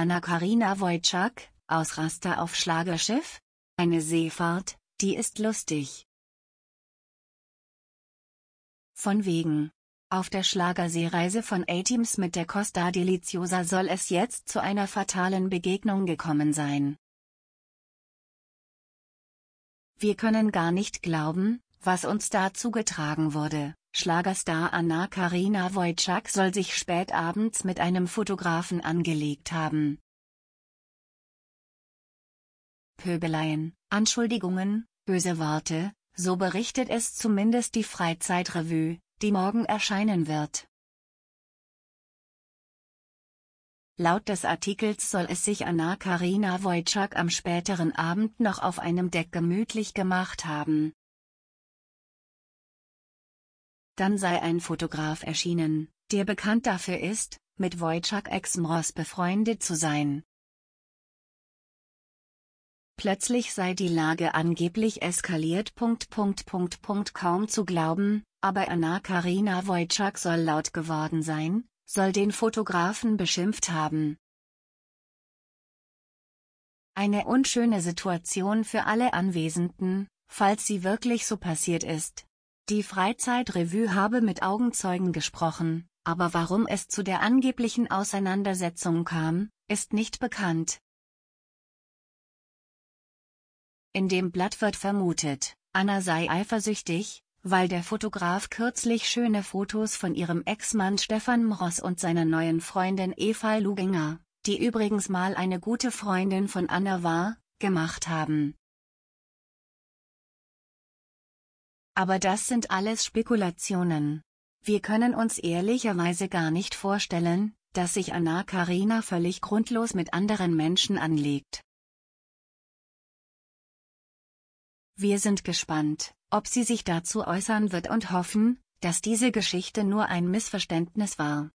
Anna-Karina Wojcik, Ausraster auf Schlagerschiff? Eine Seefahrt, die ist lustig. Von wegen. Auf der Schlagerseereise von A-Teams mit der Costa Deliciosa soll es jetzt zu einer fatalen Begegnung gekommen sein. Wir können gar nicht glauben, was uns da zugetragen wurde. Schlagerstar Anna Karina Wojcik soll sich spät abends mit einem Fotografen angelegt haben. Pöbeleien, Anschuldigungen, böse Worte, so berichtet es zumindest die Freizeitrevue, die morgen erscheinen wird. Laut des Artikels soll es sich Anna Karina Wojcik am späteren Abend noch auf einem Deck gemütlich gemacht haben. Dann sei ein Fotograf erschienen, der bekannt dafür ist, mit Wojciech Exmross befreundet zu sein. Plötzlich sei die Lage angeblich eskaliert. kaum zu glauben, aber Anna Karina Wojcik soll laut geworden sein, soll den Fotografen beschimpft haben. Eine unschöne Situation für alle Anwesenden, falls sie wirklich so passiert ist. Die Freizeitrevue habe mit Augenzeugen gesprochen, aber warum es zu der angeblichen Auseinandersetzung kam, ist nicht bekannt. In dem Blatt wird vermutet, Anna sei eifersüchtig, weil der Fotograf kürzlich schöne Fotos von ihrem Ex-Mann Stefan Mross und seiner neuen Freundin Eva Luginger, die übrigens mal eine gute Freundin von Anna war, gemacht haben. Aber das sind alles Spekulationen. Wir können uns ehrlicherweise gar nicht vorstellen, dass sich Anna Karina völlig grundlos mit anderen Menschen anlegt. Wir sind gespannt, ob sie sich dazu äußern wird und hoffen, dass diese Geschichte nur ein Missverständnis war.